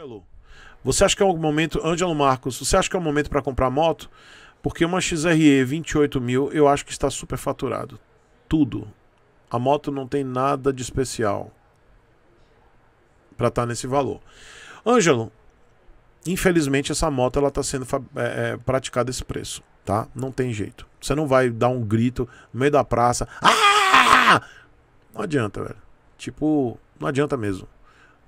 Angelo, você acha que é um momento, Angelo Marcos, você acha que é um momento para comprar moto? Porque uma XRE 28 mil eu acho que está super faturado. Tudo. A moto não tem nada de especial para estar tá nesse valor. Ângelo, infelizmente essa moto ela está sendo é, é, praticada esse preço, tá? Não tem jeito. Você não vai dar um grito no meio da praça. Ah! Não adianta, velho. Tipo, não adianta mesmo.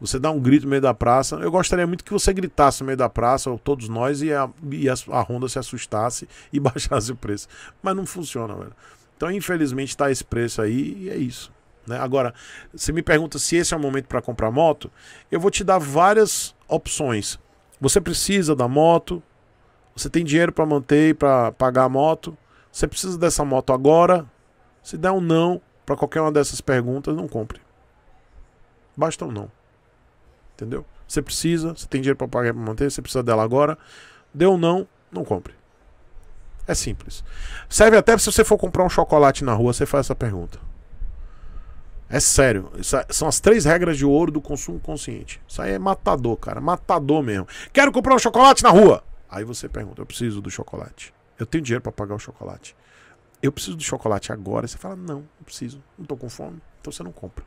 Você dá um grito no meio da praça. Eu gostaria muito que você gritasse no meio da praça, ou todos nós, e a, e a, Honda se assustasse e baixasse o preço. Mas não funciona, velho. Então, infelizmente, está esse preço aí e é isso. Né? Agora, você me pergunta se esse é o momento para comprar moto, eu vou te dar várias opções. Você precisa da moto, você tem dinheiro para manter, para pagar a moto, você precisa dessa moto agora. Se der um não para qualquer uma dessas perguntas, não compre. Basta um não. Entendeu? Você precisa, você tem dinheiro para pagar para manter, você precisa dela agora. Deu ou não, não compre. É simples. Serve até se você for comprar um chocolate na rua, você faz essa pergunta. É sério. É, são as três regras de ouro do consumo consciente. Isso aí é matador, cara. Matador mesmo. Quero comprar um chocolate na rua. Aí você pergunta: eu preciso do chocolate. Eu tenho dinheiro para pagar o chocolate. Eu preciso do chocolate agora. você fala: não, não preciso. Não tô com fome. Então você não compra.